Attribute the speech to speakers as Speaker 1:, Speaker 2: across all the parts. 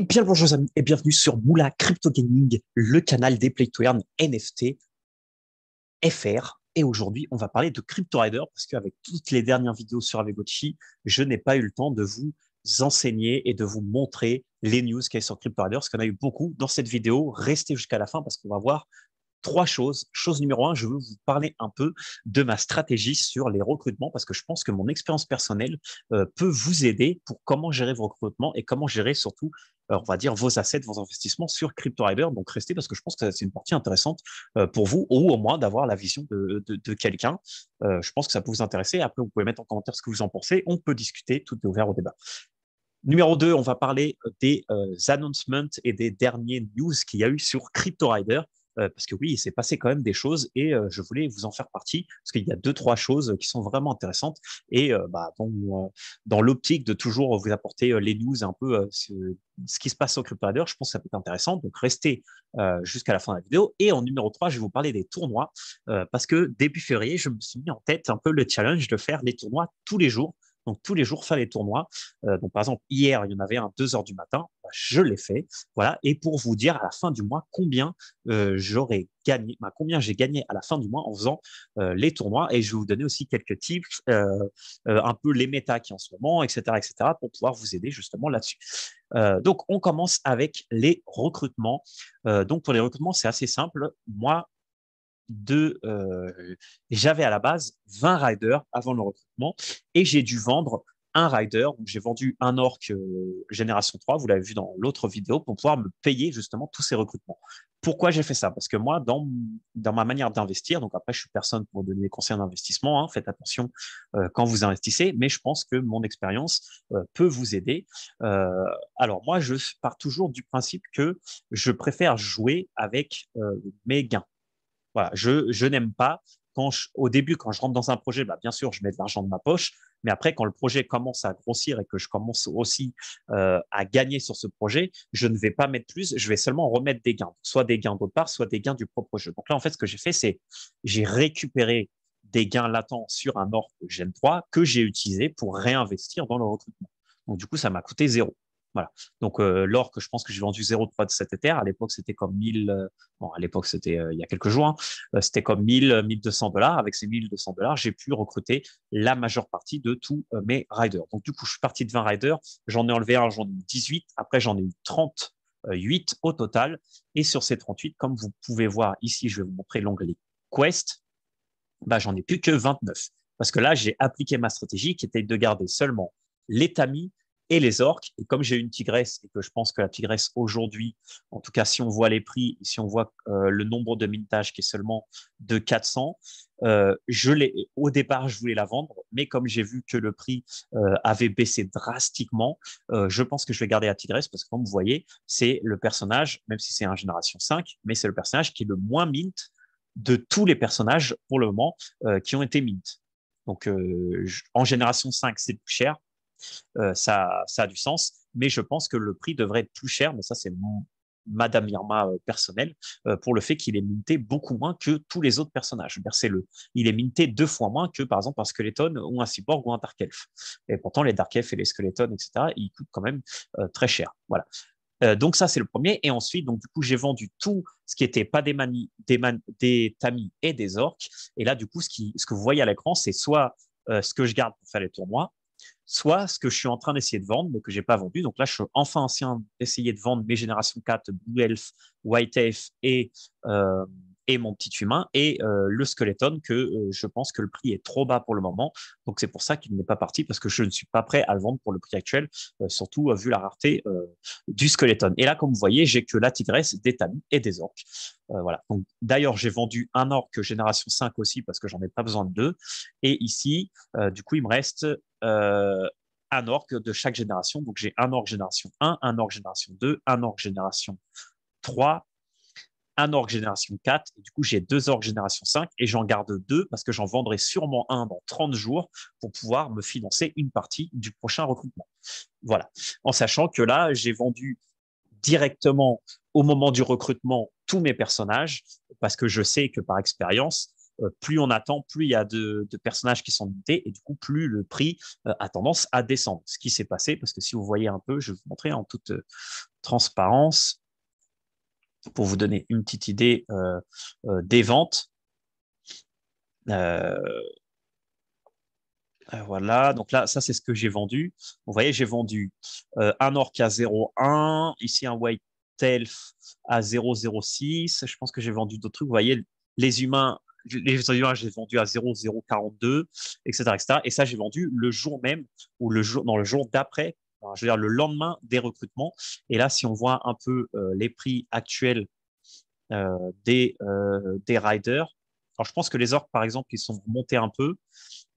Speaker 1: bien bonjour amis et bienvenue sur Moula Crypto Gaming, le canal des play to earn NFT FR. Et aujourd'hui, on va parler de Crypto Rider parce qu'avec toutes les dernières vidéos sur Avegochi, je n'ai pas eu le temps de vous enseigner et de vous montrer les news qu'il y a sur Crypto Rider Ce qu'on a eu beaucoup dans cette vidéo. Restez jusqu'à la fin parce qu'on va voir trois choses. Chose numéro un, je veux vous parler un peu de ma stratégie sur les recrutements parce que je pense que mon expérience personnelle euh, peut vous aider pour comment gérer vos recrutements et comment gérer surtout euh, on va dire, vos assets, vos investissements sur CryptoRider. Donc, restez parce que je pense que c'est une partie intéressante euh, pour vous, ou au moins d'avoir la vision de, quelqu'un. Euh, je pense que ça peut vous intéresser. Après, vous pouvez mettre en commentaire ce que vous en pensez. On peut discuter, tout est ouvert au débat. Numéro 2, on va parler des announcements et des derniers news qu'il y a eu sur CryptoRider parce que oui, il s'est passé quand même des choses et je voulais vous en faire partie parce qu'il y a deux, trois choses qui sont vraiment intéressantes et bah, dans l'optique de toujours vous apporter les news un peu ce, ce, qui se passe au Crypto je pense que ça peut être intéressant. Donc, restez jusqu'à la fin de la vidéo. Et en numéro 3, je vais vous parler des tournois parce que début février, je me suis mis en tête un peu le challenge de faire les tournois tous les jours donc, tous les jours, faire les tournois. Euh, donc, par exemple, hier, il y en avait un 2 heures du matin. Bah, je l'ai fait. Voilà. Et pour vous dire à la fin du mois combien euh, j'aurais gagné, bah, combien j'ai gagné à la fin du mois en faisant euh, les tournois. Et je vais vous donner aussi quelques tips, un peu les méta qui en ce moment, etc., etc., pour pouvoir vous aider justement là-dessus. donc, on commence avec les recrutements. donc, pour les recrutements, c'est assez simple. Moi, de. Euh, j'avais à la base 20 riders avant le recrutement et j'ai dû vendre un rider. J'ai vendu un orc euh, génération 3, vous l'avez vu dans l'autre vidéo, pour pouvoir me payer justement tous ces recrutements. Pourquoi j'ai fait ça Parce que moi, dans, ma manière d'investir, donc après, je suis personne pour donner des conseils d'investissement, hein, faites attention euh, quand vous investissez, mais je pense que mon expérience peut vous aider. alors moi, je pars toujours du principe que je préfère jouer avec mes gains je, n'aime pas quand au début, quand je rentre dans un projet, bah, bien sûr, je mets de l'argent de ma poche, mais après, quand le projet commence à grossir et que je commence aussi euh, à gagner sur ce projet, je ne vais pas mettre plus, je vais seulement remettre des gains, soit des gains d'autre part, soit des gains du propre jeu. Donc là, en fait, ce que j'ai fait, c'est j'ai récupéré des gains latents sur un or Gen 3 que j'ai utilisé pour réinvestir dans le recrutement. Donc du coup, ça m'a coûté zéro. Donc euh, l'or que je pense que j'ai vendu 0,3 de cet éther, à l'époque c'était comme 1000, euh, bon à l'époque c'était euh, il y a quelques jours, hein, c'était comme 1000, 1200 dollars. Avec ces 1200 dollars, j'ai pu recruter la majeure partie de tous mes riders. Donc du coup, je suis parti de 20 riders, j'en ai enlevé un, j'en ai eu 18, après j'en ai eu 38 au total. Et sur ces 38, comme vous pouvez voir ici, je vais vous montrer l'onglet Quest, bah, j'en ai plus que 29. Parce que là, j'ai appliqué ma stratégie qui était de garder seulement les tamis, et les orques. Et comme j'ai une tigresse et que je pense que la tigresse aujourd'hui, en tout cas si on voit les prix, si on voit euh, le nombre de mintages qui est seulement de 400, euh, je au départ, je voulais la vendre, mais comme j'ai vu que le prix euh, avait baissé drastiquement, euh, je pense que je vais garder la tigresse parce que comme vous voyez, c'est le personnage, même si c'est un génération 5, mais c'est le personnage qui est le moins mint de tous les personnages pour le moment qui ont été mint. Donc en génération 5, c'est plus cher. Euh, ça, ça a du sens, mais je pense que le prix devrait être plus cher, mais ça c'est Madame Irma euh, personnelle euh, pour le fait qu'il est minté beaucoup moins que tous les autres personnages. le il est minté deux fois moins que par exemple un Skeleton ou un Cyborg ou un Dark Elf. Et pourtant les Dark Elf et les Skeletons, etc., ils coûtent quand même très cher. Voilà. donc ça c'est le premier et ensuite donc du coup j'ai vendu tout ce qui était pas des des, man, des tamis et des orques et là du coup ce qui ce que vous voyez à l'écran c'est soit ce que je garde pour faire les tournois soit ce que je suis en train d'essayer de vendre, mais que je n'ai pas vendu. Donc là, je suis enfin ancien train d'essayer de vendre mes générations 4, Blue Elf, White Elf et, euh, et mon petit humain et euh, le skeleton que euh, je pense que le prix est trop bas pour le moment. Donc c'est pour ça qu'il n'est pas parti parce que je ne suis pas prêt à le vendre pour le prix actuel, surtout vu la rareté du skeleton. Et là, comme vous voyez, j'ai que la tigresse, des tamis et des orques. voilà. Donc d'ailleurs, j'ai vendu un orque génération 5 aussi parce que j'en ai pas besoin de deux. Et ici, du coup, il me reste euh, un orgue de chaque génération. Donc, j'ai un orgue génération 1, un orgue génération 2, un orgue génération 3, un orgue génération 4. Et du coup, j'ai deux orgues génération 5 et j'en garde deux parce que j'en vendrai sûrement un dans 30 jours pour pouvoir me financer une partie du prochain recrutement. Voilà. En sachant que là, j'ai vendu directement au moment du recrutement tous mes personnages parce que je sais que par expérience, euh, plus on attend, plus il y a de, personnages qui sont montés et du coup, plus le prix euh, a tendance à descendre. Ce qui s'est passé, parce que si vous voyez un peu, je vais vous montrer en toute euh, transparence pour vous donner une petite idée des ventes. voilà, donc là, ça c'est ce que j'ai vendu. Vous voyez, j'ai vendu un Orca 01, ici un White Elf à 006. Je pense que j'ai vendu d'autres trucs. Vous voyez, les humains les j'ai vendu à 0,042, etc., etc. Et ça, j'ai vendu le jour même ou le jour, dans le jour d'après, je veux dire le lendemain des recrutements. Et là, si on voit un peu euh, les prix actuels euh, des, euh, des riders, alors je pense que les orques, par exemple, ils sont montés un peu,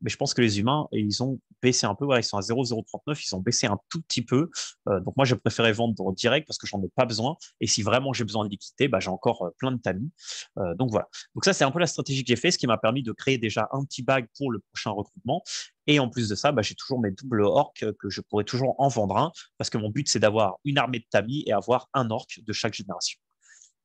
Speaker 1: mais je pense que les humains, ils ont baissé un peu, ils sont à 0,039, ils ont baissé un tout petit peu. Euh, donc moi, j'ai préféré vendre direct parce que j'en ai pas besoin. Et si vraiment j'ai besoin de liquidité, bah, j'ai encore euh, plein de tamis. Euh, donc voilà. Donc ça, c'est un peu la stratégie que j'ai fait, ce qui m'a permis de créer déjà un petit bag pour le prochain recrutement. Et en plus de ça, bah, j'ai toujours mes doubles orques que je pourrais toujours en vendre un parce que mon but, c'est d'avoir une armée de tamis et avoir un orc de chaque génération.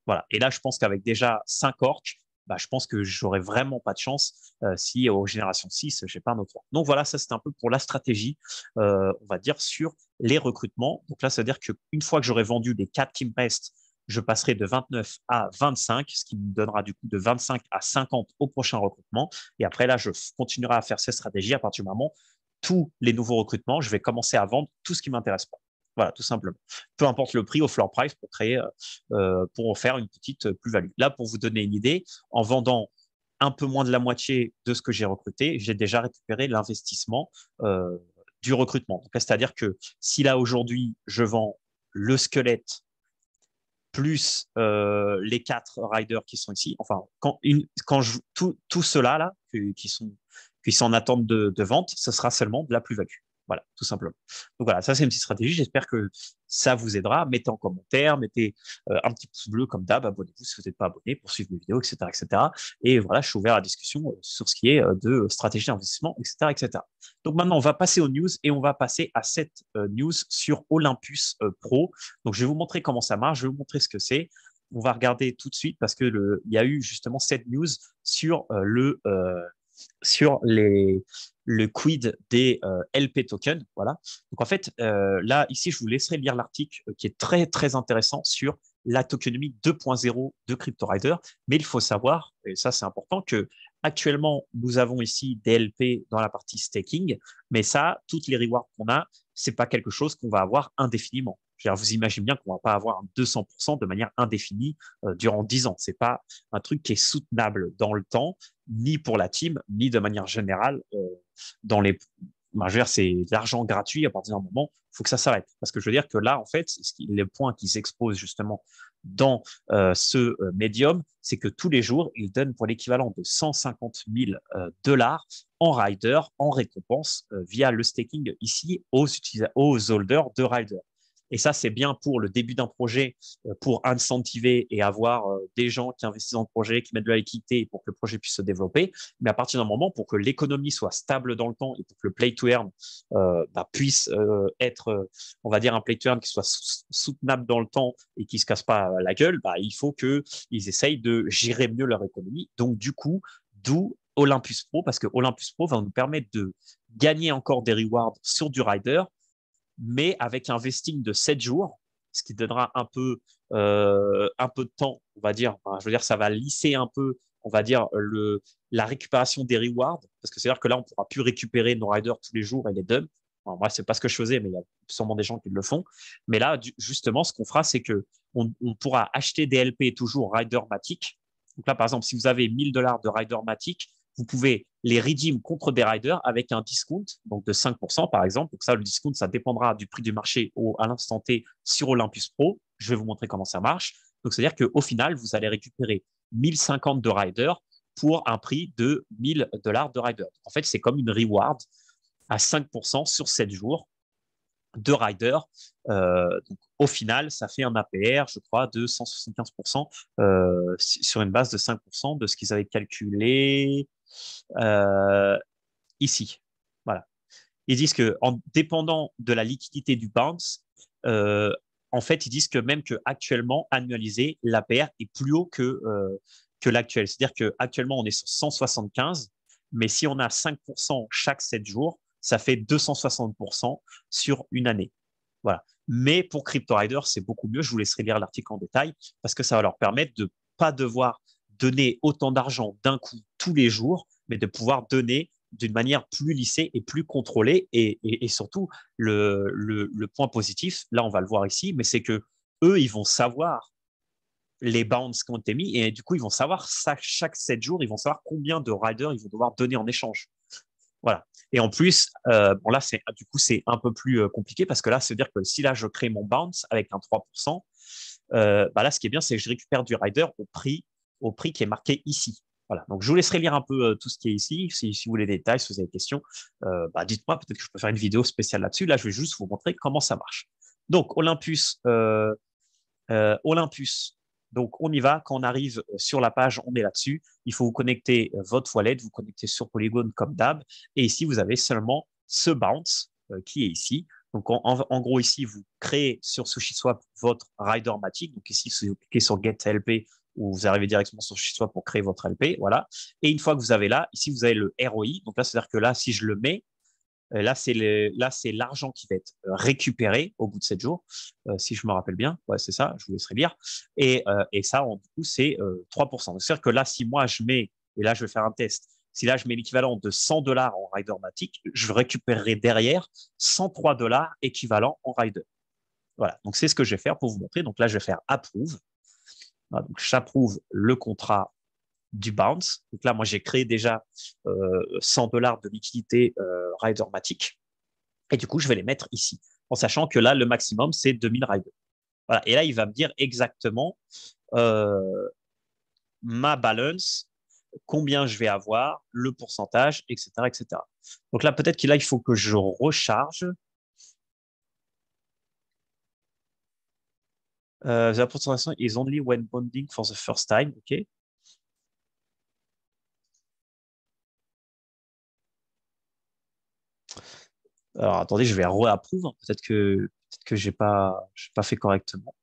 Speaker 1: Voilà. Et là, je pense qu'avec déjà cinq orques, bah, je pense que j'aurais vraiment pas de chance euh, si aux générations 6, j'ai pas un autre. Donc voilà, ça c'est un peu pour la stratégie, euh, on va dire, sur les recrutements. Donc là, cest à dire qu'une fois que j'aurai vendu les 4 qui pest je passerai de 29 à 25, ce qui me donnera du coup de 25 à 50 au prochain recrutement. Et après, là, je continuerai à faire cette stratégie à partir du moment où tous les nouveaux recrutements, je vais commencer à vendre tout ce qui m'intéresse pas. Voilà, tout simplement. Peu importe le prix au floor price pour créer, euh, euh, pour faire une petite euh, plus-value. Là, pour vous donner une idée, en vendant un peu moins de la moitié de ce que j'ai recruté, j'ai déjà récupéré l'investissement du recrutement. C'est-à-dire que si là aujourd'hui je vends le squelette plus les quatre riders qui sont ici, enfin quand, une, je, tout, cela là qui sont qui en attente de, vente, ce sera seulement de la plus-value. Voilà, tout simplement. Donc voilà, ça c'est une petite stratégie. J'espère que ça vous aidera. Mettez en commentaire, mettez euh, un petit pouce bleu comme d'hab, abonnez-vous si vous n'êtes pas abonné pour suivre mes vidéos, etc., etc. Et voilà, je suis ouvert à la discussion euh, sur ce qui est euh, de stratégie d'investissement, etc., etc. Donc maintenant, on va passer aux news et on va passer à cette news sur Olympus Pro. Donc je vais vous montrer comment ça marche, je vais vous montrer ce que c'est. On va regarder tout de suite parce que il y a eu justement cette news sur le sur le quid des euh, LP tokens. Voilà. Donc en fait, euh, là, ici, je vous laisserai lire l'article euh, qui est très, très intéressant sur la tokenomie 2.0 de CryptoRider. Mais il faut savoir, et ça c'est important, que actuellement, nous avons ici des LP dans la partie staking, mais ça, toutes les rewards qu'on a, c'est pas quelque chose qu'on va avoir indéfiniment vous imaginez bien qu'on ne va pas avoir 200% de manière indéfinie euh, durant 10 ans. ce n'est pas un truc qui est soutenable dans le temps, ni pour la team, ni de manière générale euh, dans les. je veux dire, c'est de l'argent gratuit à partir d'un moment. Il faut que ça s'arrête. Parce que je veux dire que là, en fait, ce qui, le point qui s'expose justement dans euh, ce médium, c'est que tous les jours, ils donnent pour l'équivalent de 150 000 dollars en rider, en récompense, via le staking ici aux holders de rider. Et ça, c'est bien pour le début d'un projet, euh, pour incentiver et avoir euh, des gens qui investissent dans le projet, qui mettent de l'équité pour que le projet puisse se développer. Mais à partir d'un moment, pour que l'économie soit stable dans le temps et pour que le play to earn euh, bah, puisse être, on va dire, un play to earn qui soit soutenable dans le temps et qui se casse pas la gueule, bah, il faut qu'ils essayent de gérer mieux leur économie. Donc, du coup, d'où Olympus Pro, parce que Olympus Pro va nous permettre de gagner encore des rewards sur du rider mais avec un vesting de 7 jours, ce qui donnera un peu, euh, un peu de temps, on va dire. je veux dire, ça va lisser un peu, on va dire, la récupération des rewards, parce que c'est-à-dire que là, on ne pourra plus récupérer nos riders tous les jours et les dumps. Enfin, moi, c'est pas ce que je faisais, mais il y a sûrement des gens qui le font. Mais là, justement, ce qu'on fera, c'est que on, pourra acheter des LP toujours Rider Matic. Donc là, par exemple, si vous avez 1000 dollars de Rider Matic, vous pouvez les redeem contre des riders avec un discount donc de 5% par exemple. Donc ça, le discount, ça dépendra du prix du marché au, à l'instant T sur Olympus Pro. Je vais vous montrer comment ça marche. Donc c'est-à-dire qu'au final, vous allez récupérer 1050 de riders pour un prix de 1000 dollars de rider. En fait, c'est comme une reward à 5% sur 7 jours de rider. Euh, donc, au final, ça fait un APR, je crois, de 175% euh, sur une base de 5% de ce qu'ils avaient calculé euh, ici. Voilà. Ils disent que en dépendant de la liquidité du bounce, euh, en fait, ils disent que même que actuellement annualisé, l'APR est plus haut que euh, que l'actuel. C'est-à-dire que actuellement on est sur 175, mais si on a 5% chaque 7 jours, ça fait 260% sur une année. Voilà. Mais pour CryptoRider, c'est beaucoup mieux. Je vous laisserai lire l'article en détail parce que ça va leur permettre de pas devoir donner autant d'argent d'un coup tous les jours, mais de pouvoir donner d'une manière plus lissée et plus contrôlée. Et, surtout, le, point positif, là, on va le voir ici, mais c'est que eux, ils vont savoir les bounds qu'on été mis et du coup, ils vont savoir ça chaque sept jours, ils vont savoir combien de riders ils vont devoir donner en échange. Voilà. Et en plus, euh, bon là, c'est ah, du coup, c'est un peu plus euh, compliqué parce que là, c'est dire que si là, je crée mon bounce avec un 3%, euh, bah là, ce qui est bien, c'est que je récupère du rider au prix, au prix qui est marqué ici. Voilà, donc je vous laisserai lire un peu euh, tout ce qui est ici. Si, vous voulez des détails, si vous avez des questions, euh, bah, dites-moi, peut-être que je peux faire une vidéo spéciale là-dessus. Là, je vais juste vous montrer comment ça marche. Donc, Olympus, euh, Olympus, donc on y va. Quand on arrive sur la page, on est là-dessus. Il faut vous connecter votre wallet, vous connecter sur Polygon comme d'hab. Et ici, vous avez seulement ce bounce qui est ici. Donc, en, gros, ici, vous créez sur SushiSwap votre rider Matic. Donc, ici, si vous cliquez sur Get LP, où vous arrivez directement sur chez soi pour créer votre LP. Voilà. Et une fois que vous avez là, ici, vous avez le ROI. Donc là, c'est-à-dire que là, si je le mets, euh, là, c'est l'argent qui va être euh, récupéré au bout de 7 jours, euh, si je me rappelle bien. Ouais, c'est ça, je vous laisserai lire. Et, ça, en, tout c'est 3%. C'est-à-dire que là, si moi, je mets, et là, je vais faire un test, si là, je mets l'équivalent de 100 dollars en rider Matic, je récupérerai derrière 103 dollars équivalent en rider. Voilà, donc c'est ce que je vais faire pour vous montrer. Donc là, je vais faire approve. Hein, j'approuve le contrat du bounce. Donc là, moi, j'ai créé déjà 100 euh, dollars de liquidité euh, rider-matique. Et du coup, je vais les mettre ici, en sachant que là, le maximum, c'est 2000 Rider. Voilà. Et là, il va me dire exactement euh, ma balance, combien je vais avoir, le pourcentage, etc. etc. Donc là, peut-être qu'il faut que je recharge. the euh, approximation is only when bonding for the first time. Alors, attendez, je vais re Peut-être que, que je n'ai pas, fait correctement.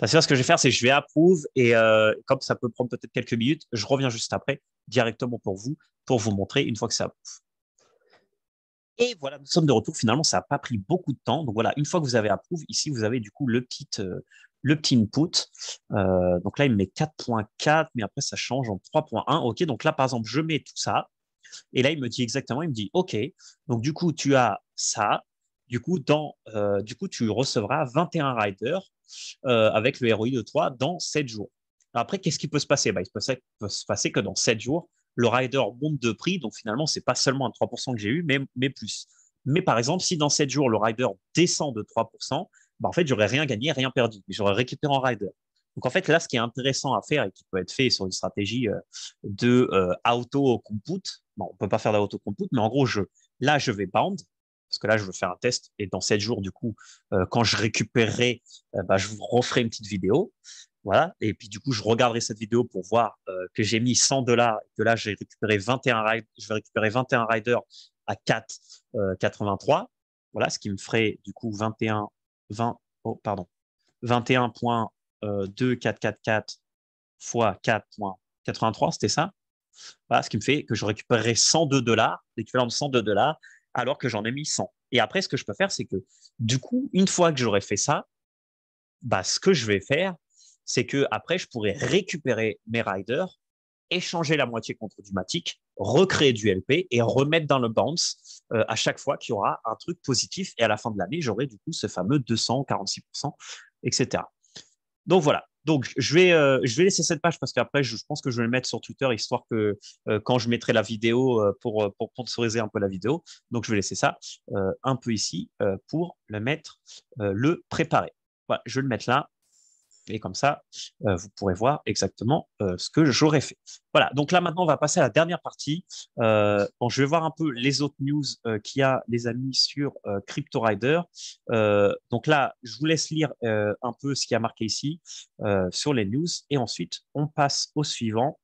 Speaker 1: Ce que je vais faire, c'est que je vais approuve et euh, comme ça peut prendre peut-être quelques minutes, je reviens juste après directement pour vous, pour vous montrer une fois que ça approuve. Et voilà, nous sommes de retour. Finalement, ça n'a pas pris beaucoup de temps. Donc voilà, une fois que vous avez approuvé, ici, vous avez du coup le petit, euh, le petit input. Euh, donc là, il me met 4.4, mais après, ça change en 3.1. OK, donc là, par exemple, je mets tout ça. Et là, il me dit exactement, il me dit, OK, donc du coup, tu as ça. Du coup, dans, euh, du coup tu recevras 21 riders avec le ROI de 3 dans 7 jours. après, qu'est-ce qui peut se passer bah, Il peut se passer que dans 7 jours, le rider monte de prix. Donc finalement, c'est pas seulement un 3% que j'ai eu, mais, plus. Mais par exemple, si dans 7 jours, le rider descend de 3%, bah, en fait, j'aurais rien gagné, rien perdu. J'aurais récupéré en rider. Donc en fait, là, ce qui est intéressant à faire et qui peut être fait sur une stratégie euh, de euh, auto-compute, bon, on peut pas faire d'auto-compute, mais en gros, je, là, je vais bound, parce que là, je veux faire un test. Et dans 7 jours, du coup, euh, quand je récupérerai, bah, je vous referai une petite vidéo. Voilà. Et puis, du coup, je regarderai cette vidéo pour voir euh, que j'ai mis 100 dollars et que là, j'ai récupéré 21 riders, je vais récupérer 21 riders à 4,83. 83 euh, voilà, ce qui me ferait, du coup, 21, 20, oh, pardon, 21.2444 euh, fois 4.83, c'était ça. Voilà, ce qui me fait que je récupérerai 102 dollars, l'équivalent de 102 dollars, alors que j'en ai mis 100. Et après, ce que je peux faire, c'est que, du coup, une fois que j'aurai fait ça, bah, ce que je vais faire, c'est que après, je pourrais récupérer mes riders, échanger la moitié contre du Matic, recréer du LP et remettre dans le bounce euh, à chaque fois qu'il y aura un truc positif. Et à la fin de l'année, j'aurai du coup ce fameux 246%, etc. Donc voilà. Donc je vais, euh, je vais laisser cette page parce qu'après, je, pense que je vais le mettre sur Twitter, histoire que euh, quand je mettrai la vidéo pour, pour sponsoriser un peu la vidéo. Donc je vais laisser ça un peu ici pour le mettre, le préparer. je vais le mettre là. Et comme ça, euh, vous pourrez voir exactement euh, ce que j'aurais fait. Voilà, donc là maintenant, on va passer à la dernière partie. Euh, je vais voir un peu les autres news qu'il y a, les amis, sur CryptoRider. donc là, je vous laisse lire un peu ce qui a marqué ici sur les news. Et ensuite, on passe au suivant,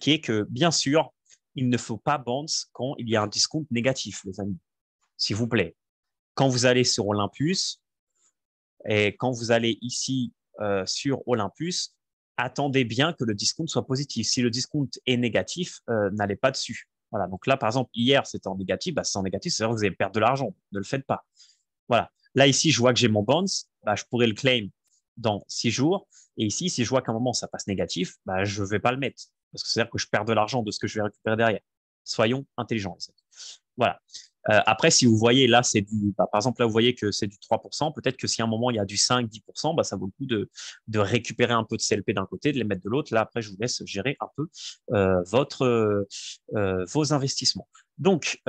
Speaker 1: qui est que, bien sûr, il ne faut pas bounce quand il y a un discount négatif, les amis. S'il vous plaît. Quand vous allez sur Olympus, et quand vous allez ici euh, sur Olympus, attendez bien que le discount soit positif. Si le discount est négatif, euh, n'allez pas dessus. Voilà. Donc là, par exemple, hier, c'était en négatif. Bah, c'est en négatif, c'est-à-dire que vous allez perdre de l'argent. Ne le faites pas. Voilà. Là, ici, je vois que j'ai mon bounce. Bah, je pourrais le claim dans six jours. Et ici, si je vois qu'à un moment, ça passe négatif, bah, je ne vais pas le mettre. Parce que c'est-à-dire que je perds de l'argent de ce que je vais récupérer derrière. Soyons intelligents. Voilà. Euh, après, si vous voyez là, c'est bah, par exemple, là, vous voyez que c'est du 3%, peut-être que si à un moment il y a du 5-10%, bah, ça vaut le coup de, récupérer un peu de CLP d'un côté, de les mettre de l'autre. Là, après, je vous laisse gérer un peu euh, votre, euh, vos investissements. Donc,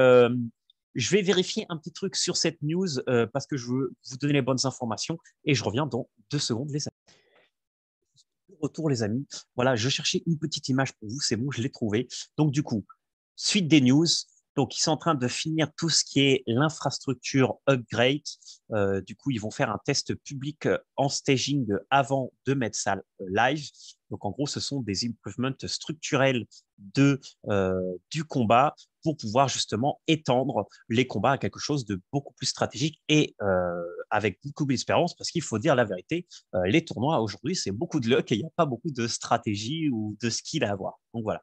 Speaker 1: je vais vérifier un petit truc sur cette news parce que je veux vous donner les bonnes informations et je reviens dans deux secondes, les amis retour, les amis. Voilà, je cherchais une petite image pour vous, c'est bon, je l'ai trouvée. Donc, du coup, suite des news, donc, ils sont en train de finir tout ce qui est l'infrastructure upgrade. Euh, du coup, ils vont faire un test public euh, en staging avant de mettre ça euh, live. Donc, en gros, ce sont des improvements structurels de, du combat pour pouvoir justement étendre les combats à quelque chose de beaucoup plus stratégique et avec beaucoup d'espérance, parce qu'il faut dire la vérité, les tournois aujourd'hui, c'est beaucoup de luck et il n'y a pas beaucoup de stratégie ou de skill à avoir. Donc voilà.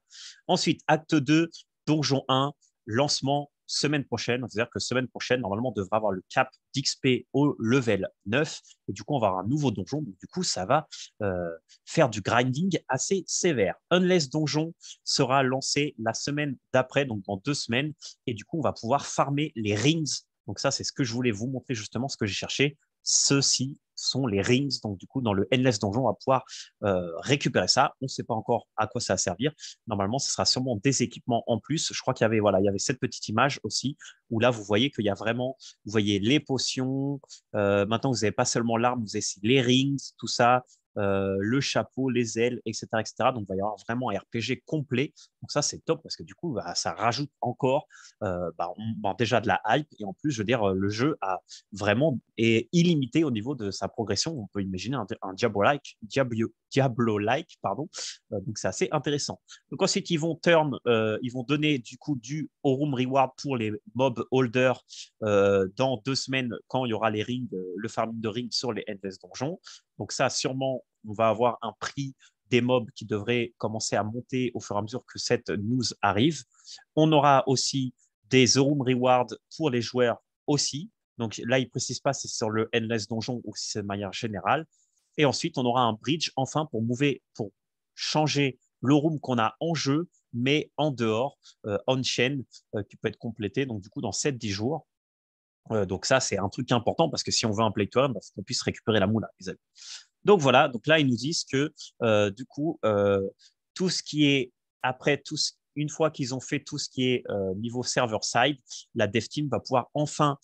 Speaker 1: Ensuite, acte 2, donjon 1, lancement semaine prochaine. C'est-à-dire que semaine prochaine, normalement, on devrait avoir le cap d'XP au level 9. Et du coup, on va avoir un nouveau donjon. Donc, du coup, ça va euh, faire du grinding assez sévère. Unless Donjon sera lancé la semaine d'après, donc dans deux semaines. Et du coup, on va pouvoir farmer les rings. Donc, ça, c'est ce que je voulais vous montrer justement, ce que j'ai cherché. ceci sont les rings. Donc, du coup, dans le Endless Donjon, on va pouvoir euh, récupérer ça. On ne sait pas encore à quoi ça va servir. Normalement, ce sera sûrement des équipements en plus. Je crois qu'il y avait, voilà, il y avait cette petite image aussi où là, vous voyez qu'il y a vraiment, vous voyez les potions. Euh, maintenant, vous n'avez pas seulement l'arme, vous avez les rings, tout ça. Euh, le chapeau, les ailes, etc., etc. Donc, il va y avoir vraiment un RPG complet. Donc, ça, c'est top parce que du coup, bah, ça rajoute encore euh, bah, bah, déjà de la hype. Et en plus, je veux dire, euh, le jeu a vraiment est illimité au niveau de sa progression. On peut imaginer un, un Diablo-like, Diablo, Diablo-like, pardon. Euh, donc c'est assez intéressant. Donc ensuite, ils vont turn, euh, ils vont donner du coup du Reward pour les mob holders euh, dans deux semaines quand il y aura les rings, le farming de rings sur les Endless Donjons. Donc ça, sûrement, on va avoir un prix des mobs qui devrait commencer à monter au fur et à mesure que cette news arrive. On aura aussi des Room Rewards pour les joueurs aussi. Donc là, il ne précise pas si c'est sur le Endless Donjon ou si c'est de manière générale. Et ensuite, on aura un bridge enfin pour mouver, pour changer le room qu'on a en jeu, mais en dehors, euh, on-chain, euh, qui peut être complété donc du coup dans 7-10 jours. Euh, donc ça, c'est un truc important parce que si on veut un play to faut qu'on puisse récupérer la moula, les amis. Donc voilà, donc là, ils nous disent que du coup, tout ce qui est après, tout une fois qu'ils ont fait tout ce qui est niveau server-side, la dev team va pouvoir enfin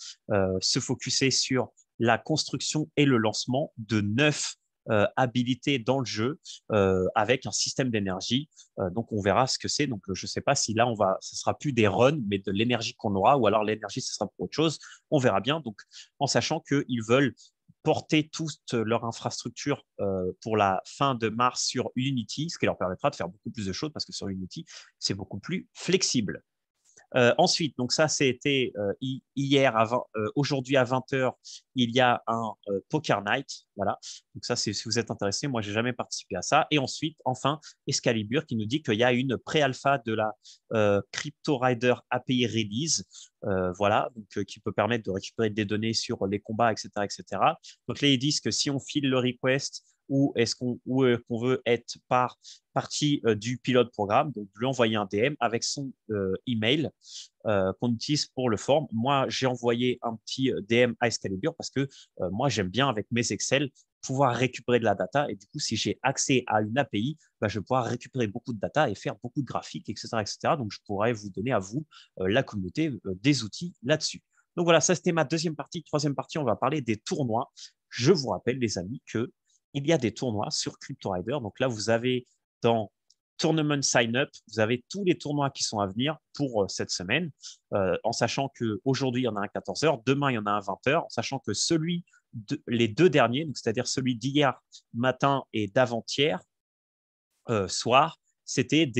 Speaker 1: se focuser sur la construction et le lancement de neuf euh, habilité dans le jeu euh, avec un système d'énergie. Euh, donc, on verra ce que c'est. Donc, je ne sais pas si là, on va, ce sera plus des runs, mais de l'énergie qu'on aura, ou alors l'énergie, ce sera pour autre chose. On verra bien. Donc, en sachant qu'ils veulent porter toute leur infrastructure pour la fin de mars sur Unity, ce qui leur permettra de faire beaucoup plus de choses parce que sur Unity, c'est beaucoup plus flexible. Euh, ensuite, donc ça, c'était été euh, hier, euh, aujourd'hui à 20h, il y a un Poker Night. Voilà. Donc ça, c'est si vous êtes intéressé, moi, j'ai jamais participé à ça. Et ensuite, enfin, Excalibur qui nous dit qu'il y a une pré-alpha de la Crypto Rider API release. voilà, donc qui peut permettre de récupérer des données sur les combats, etc., etc. Donc là, ils disent que si on file le request, ou est-ce euh, qu'on veut être par, partie euh, du pilote programme, donc lui envoyer un DM avec son euh, email qu'on utilise pour le form. Moi, j'ai envoyé un petit DM à Excalibur parce que moi, j'aime bien avec mes Excel pouvoir récupérer de la data. Et du coup, si j'ai accès à une API, bah, je vais pouvoir récupérer beaucoup de data et faire beaucoup de graphiques, etc. etc. Donc, je pourrais vous donner à vous, la communauté, des outils là-dessus. Donc voilà, ça c'était ma deuxième partie. Troisième partie, on va parler des tournois. Je vous rappelle, les amis, que il y a des tournois sur Rider Donc là, vous avez dans Tournament Sign Up, vous avez tous les tournois qui sont à venir pour euh, cette semaine, euh, en sachant qu'aujourd'hui, il y en a un à 14h, demain, il y en a un à 20h, en sachant que celui les deux derniers, c'est-à-dire celui d'hier matin et d'avant-hier euh, soir, c'était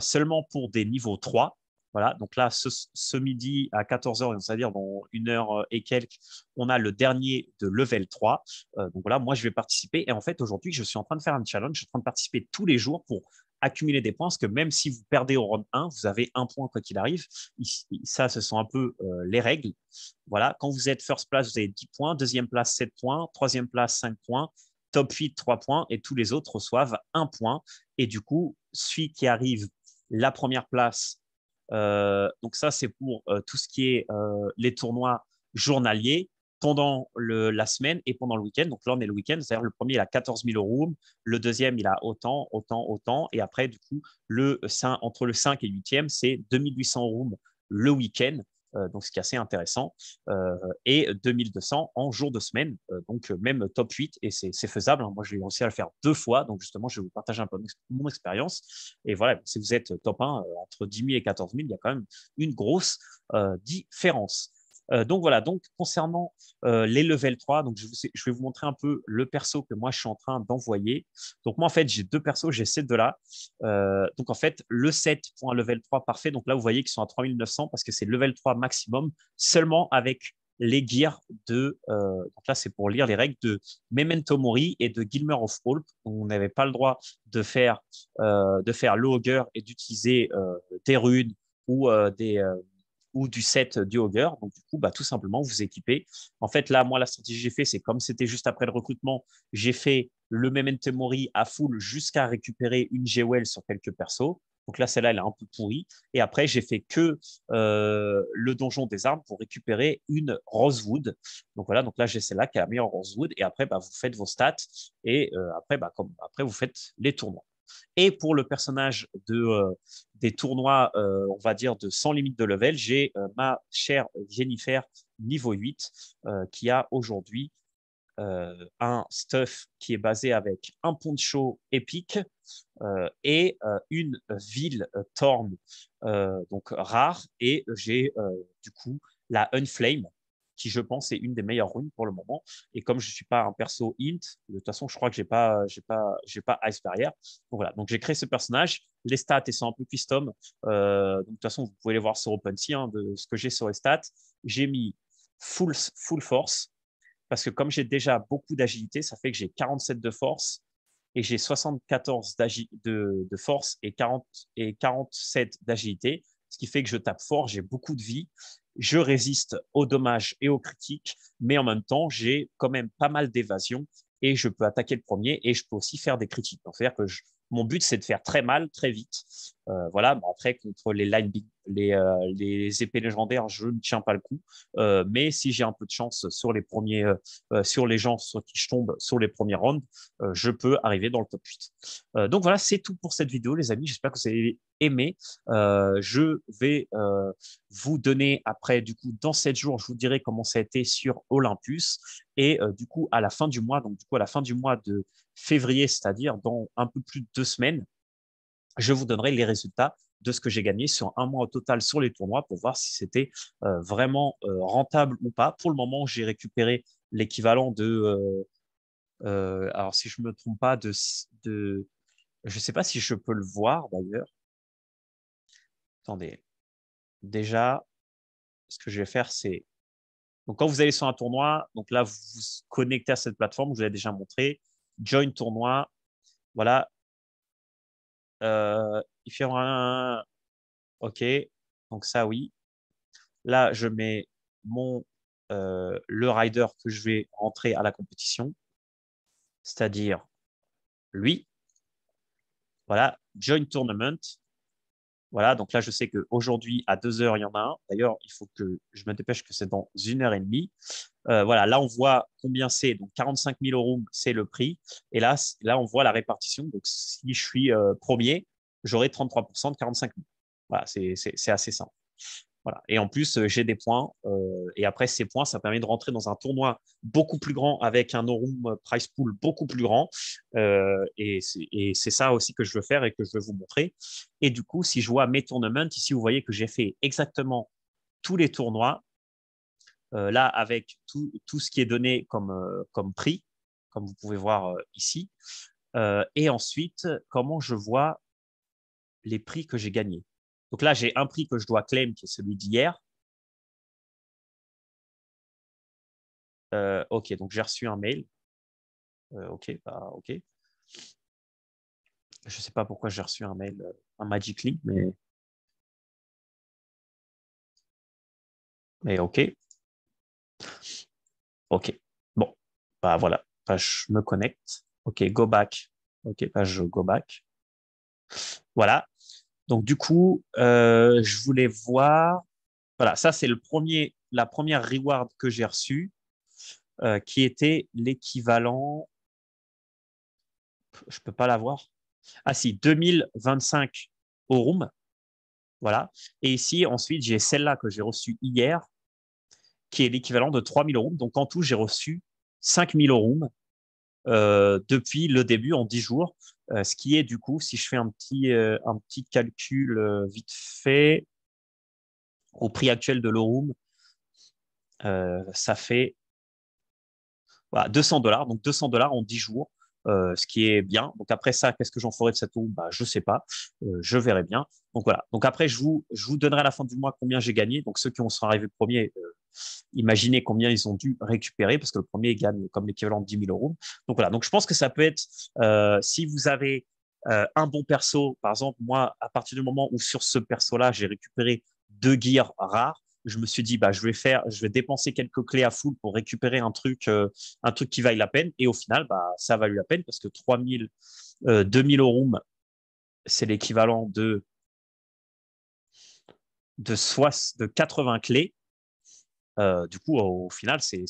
Speaker 1: seulement pour des niveaux 3. Voilà, donc là, ce, midi à 14h, c'est-à-dire dans une heure euh, et quelques, on a le dernier de level 3. Euh, donc voilà, moi, je vais participer. Et en fait, aujourd'hui, je suis en train de faire un challenge. Je suis en train de participer tous les jours pour accumuler des points, parce que même si vous perdez au round 1, vous avez un point quoi qu'il arrive. Ça, ce sont un peu euh, les règles. Voilà, quand vous êtes first place, vous avez 10 points, deuxième place, 7 points, troisième place, 5 points, top 8, 3 points, et tous les autres reçoivent un point. Et du coup, celui qui arrive la première place euh, donc ça, c'est pour euh, tout ce qui est euh, les tournois journaliers pendant la semaine et pendant le week-end. Donc là, on est le week-end, c'est-à-dire le premier, il a 14 000 rooms, le deuxième, il a autant, autant, autant. Et après, du coup, le, entre le 5 et le 8e, c'est 2800 rooms le week-end. Euh, donc ce qui est assez intéressant, euh, et 2200 en jour de semaine, euh, donc même top 8, et c'est faisable. Hein. Moi, j'ai réussi à le faire deux fois, donc justement, je vais vous partager un peu mon expérience. Et voilà, si vous êtes top 1, entre 10 000 et 14 000, il y a quand même une grosse différence. Euh, donc voilà, donc concernant euh, les level 3, donc je, vais vous montrer un peu le perso que moi je suis en train d'envoyer. Donc moi en fait j'ai deux persos, j'ai ces deux-là. Euh, donc en fait le 7 pour un level 3 parfait, donc là vous voyez qu'ils sont à 3900 parce que c'est level 3 maximum seulement avec les gears de, donc là c'est pour lire les règles de Memento Mori et de Gilmer of Hope. On n'avait pas le droit de faire, de faire le et d'utiliser des runes ou des ou du set du Hogger. Donc, du coup, bah, tout simplement, vous équipez. En fait, là, moi, la stratégie que j'ai fait, c'est comme c'était juste après le recrutement, j'ai fait le Memento Mori à full jusqu'à récupérer une Jewel sur quelques persos. Donc là, celle-là, elle est un peu pourrie. Et après, j'ai fait que euh, le donjon des armes pour récupérer une Rosewood. Donc voilà, donc là, j'ai celle-là qui est la meilleure Rosewood. Et après, bah, vous faites vos stats. Et euh, après, bah, après, vous faites les tournois. Et pour le personnage euh, des tournois, euh, on va dire, de sans limite de level, j'ai euh, ma chère Jennifer niveau 8 qui a aujourd'hui un stuff qui est basé avec un poncho épique et une ville torne donc rare. Et j'ai du coup la Unflame qui je pense est une des meilleures runes pour le moment. Et comme je suis pas un perso int, de toute façon, je crois que j'ai pas, j'ai pas, j'ai pas ice barrière. Donc voilà. Donc j'ai créé ce personnage. Les stats, et sont un peu custom. Euh, donc de toute façon, vous pouvez les voir sur OpenSea, hein, de ce que j'ai sur les stats. J'ai mis full, full force parce que comme j'ai déjà beaucoup d'agilité, ça fait que j'ai 47 de force et j'ai 74 de, de, force et, 40, et 47 d'agilité ce qui fait que je tape fort, j'ai beaucoup de vie, je résiste aux dommages et aux critiques, mais en même temps, j'ai quand même pas mal d'évasion et je peux attaquer le premier et je peux aussi faire des critiques. cest que mon but, c'est de faire très mal, très vite. Euh, voilà, après, contre les, light euh, les, épées légendaires, je ne tiens pas le coup. Euh, mais si j'ai un peu de chance sur les premiers, sur les gens sur qui je tombe sur les premiers rounds, je peux arriver dans le top 8. donc voilà, c'est tout pour cette vidéo, les amis. J'espère que vous avez aimé. je vais vous donner après, du coup, dans 7 jours, je vous dirai comment ça a été sur Olympus. Et du coup, à la fin du mois, donc du coup, à la fin du mois de février, c'est-à-dire dans un peu plus de deux semaines, je vous donnerai les résultats de ce que j'ai gagné sur un mois au total sur les tournois pour voir si c'était euh, vraiment euh, rentable ou pas. Pour le moment, j'ai récupéré l'équivalent de, euh, alors si je ne me trompe pas, de, de je ne sais pas si je peux le voir d'ailleurs. Attendez, déjà, ce que je vais faire, c'est, donc quand vous allez sur un tournoi, donc là, vous vous connectez à cette plateforme, je vous l'ai déjà montré, join tournoi, voilà, euh, il fait un... OK, donc ça, oui. Là, je mets mon, euh, le rider que je vais rentrer à la compétition, c'est-à-dire lui. Voilà, Join Tournament. Voilà, donc là, je sais qu'aujourd'hui, à 2 heures, il y en a un. D'ailleurs, il faut que je me dépêche que c'est dans une heure et demie. Euh, voilà, là, on voit combien c'est. Donc, 45 000 euros, c'est le prix. Et là, là, on voit la répartition. Donc, si je suis euh, premier, j'aurai 33 de 45 000. Voilà, c'est assez simple. Et en plus, euh, j'ai des points. et après, ces points, ça permet de rentrer dans un tournoi beaucoup plus grand avec un no price pool beaucoup plus grand. et c'est ça aussi que je veux faire et que je veux vous montrer. Et du coup, si je vois mes tournois ici, vous voyez que j'ai fait exactement tous les tournois euh, là, avec tout, ce qui est donné comme, euh, prix, comme vous pouvez voir euh, ici. et ensuite, comment je vois les prix que j'ai gagnés. Donc là, j'ai un prix que je dois claim, qui est celui d'hier. ok, donc j'ai reçu un mail. ok, bah, ok. Je ne sais pas pourquoi j'ai reçu un mail, un Magic Link, mais. Mais ok. OK, bon, bah voilà, je me connecte. OK, go back. OK, page go back. Voilà. Donc, du coup, euh, je voulais voir. Voilà, ça, c'est le premier, la première reward que j'ai reçue, euh, qui était l'équivalent. Je ne peux pas la voir, Ah, si, 2025 au room. Voilà. Et ici, ensuite, j'ai celle-là que j'ai reçue hier, qui est l'équivalent de 3000 euros. Donc en tout, j'ai reçu 5000 rooms euh, depuis le début en 10 jours, euh, ce qui est du coup, si je fais un petit, euh, un petit calcul euh, vite fait, au prix actuel de room, ça fait 200 bah, dollars. Donc 200 dollars en 10 jours euh, ce qui est bien. Donc après ça, qu'est-ce que j'en ferai de cette tour? je bah, Je sais pas, euh, je verrai bien. Donc voilà. Donc après, je vous, je vous donnerai à la fin du mois combien j'ai gagné. Donc ceux qui ont sont arrivés premiers, euh, imaginez combien ils ont dû récupérer parce que le premier gagne comme l'équivalent de 10 000 euros. Donc voilà. Donc je pense que ça peut être, si vous avez un bon perso, par exemple, moi, à partir du moment où sur ce perso-là, j'ai récupéré deux gears rares, je me suis dit bah je vais faire, je vais dépenser quelques clés à full pour récupérer un truc, euh, un truc qui vaille la peine. Et au final, bah ça a valu la peine parce que 3000, 2000 euh, euros, c'est l'équivalent de de, 80 clés. Euh, du coup, au final, c'est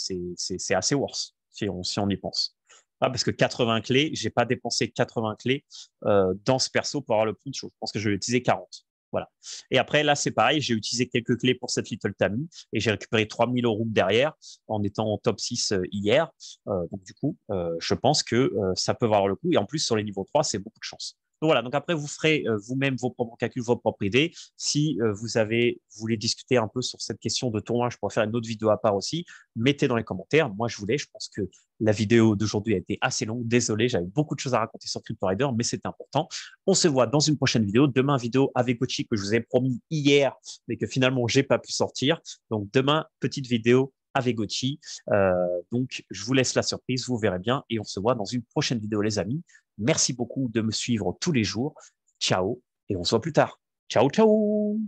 Speaker 1: assez worse si on, on y pense. parce que 80 clés, j'ai pas dépensé 80 clés dans ce perso pour avoir le chaud. Je pense que je vais utiliser 40. Voilà. Et après, là, c'est pareil, j'ai utilisé quelques clés pour cette Little Tammy et j'ai récupéré 3000 euros derrière en étant en top 6 euh, hier. Euh, donc, du coup, euh, je pense que ça peut valoir le coup. Et en plus, sur les niveaux 3, c'est beaucoup de chance voilà, donc après, vous ferez euh, vous-même vos propres calculs, vos propres idées. Si euh, vous avez, voulez discuter un peu sur cette question de tournoi, je pourrais faire une autre vidéo à part aussi, mettez dans les commentaires. Moi, je voulais, je pense que la vidéo d'aujourd'hui a été assez longue. Désolé, j'avais beaucoup de choses à raconter sur CryptoRider, mais c'était important. On se voit dans une prochaine vidéo. Demain, vidéo avec Gucci que je vous ai promis hier, mais que finalement, j'ai pas pu sortir. Donc demain, petite vidéo avec Gauthier. Euh, donc, je vous laisse la surprise, vous verrez bien, et on se voit dans une prochaine vidéo, les amis. Merci beaucoup de me suivre tous les jours. Ciao et on se voit plus tard. Ciao, ciao